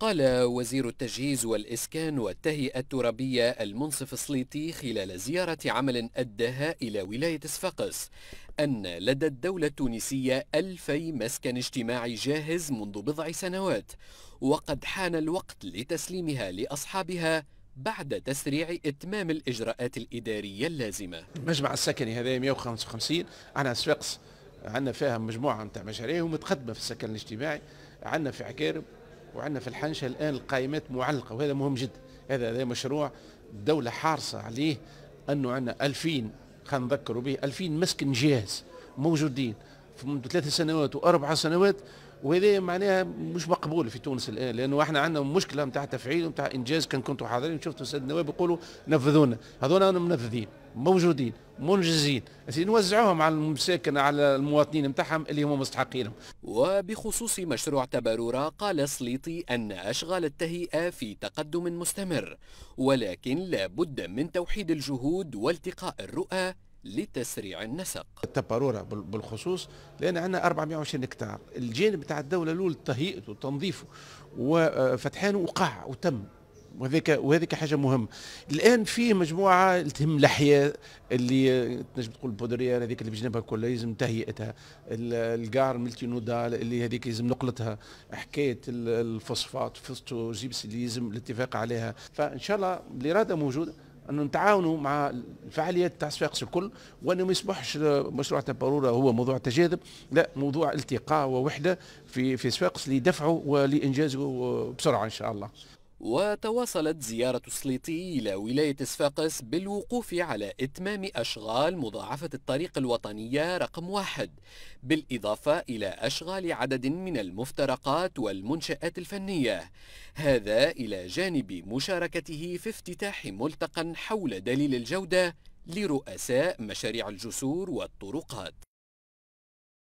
قال وزير التجهيز والإسكان والتهيئة الترابية المنصف السليطي خلال زيارة عمل أداها إلى ولاية صفاقس أن لدى الدولة التونسية ألفي مسكن اجتماعي جاهز منذ بضع سنوات وقد حان الوقت لتسليمها لأصحابها بعد تسريع إتمام الإجراءات الإدارية اللازمة المجمع السكني هذا 155 أنا صفاقس عندنا فيها مجموعة متاع مشاريع ومتقدمة في السكن الاجتماعي عندنا في عكارب وعندنا في الحنشة الآن القائمات معلقة وهذا مهم جدا هذا هذا مشروع الدولة حارصة عليه أنه عندنا ألفين خلينا نذكروا به ألفين مسكن جاهز موجودين منذ ثلاث سنوات وأربع سنوات وهذا معناها مش مقبول في تونس الان لانه احنا عندنا مشكله نتاع تفعيل نتاع انجاز كان كنتوا حاضرين شفتوا السيد النواب يقولوا نفذونا هذونا منفذين موجودين منجزين نوزعوهم على المساكن على المواطنين نتاعهم اللي هما مستحقينهم وبخصوص مشروع تبارورة قال سليطي أن أشغال التهيئة في تقدم مستمر ولكن لا بد من توحيد الجهود والتقاء الرؤى لتسريع النسق التبارورة بالخصوص لأن عندنا 420 هكتار الجانب بتاع الدولة الأول تهيئته وتنظيفه وفتحانه وقع وتم وهذيك وهذيك حاجه مهمه الان في مجموعه تهم الأحياء اللي تنجم تقول بودرية هذيك اللي بجنبها كلها يلزم تهيئتها الكار ملتي نودال اللي هذيك يلزم نقلتها حكايه الفوسفات فوستو جيبس اللي يلزم الاتفاق عليها فان شاء الله الاراده موجوده انه نتعاونوا مع الفعاليات تاع صفاقس الكل وانه ما يصبحش مشروع تباروره هو موضوع تجاذب لا موضوع التقاء ووحده في في صفاقس لدفعه ولانجازه بسرعه ان شاء الله وتواصلت زيارة سليطي إلى ولاية صفاقس بالوقوف على إتمام أشغال مضاعفة الطريق الوطنية رقم واحد بالإضافة إلى أشغال عدد من المفترقات والمنشآت الفنية هذا إلى جانب مشاركته في افتتاح ملتقى حول دليل الجودة لرؤساء مشاريع الجسور والطرقات